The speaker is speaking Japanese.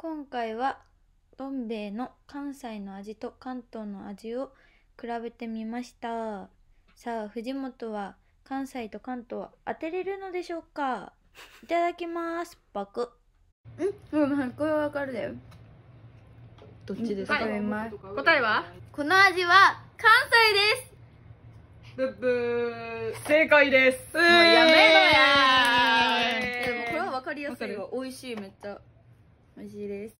今回はどん兵衛の関西の味と関東の味を比べてみましたさあ藤本は関西と関東は当てれるのでしょうかいただきますパクうんうんこれはわかるだよどっちですか、はい、答えはこの味は関西ですブブ正解ですやめろやでもこれはわかりやすいわ美味しいめっちゃ美味しいです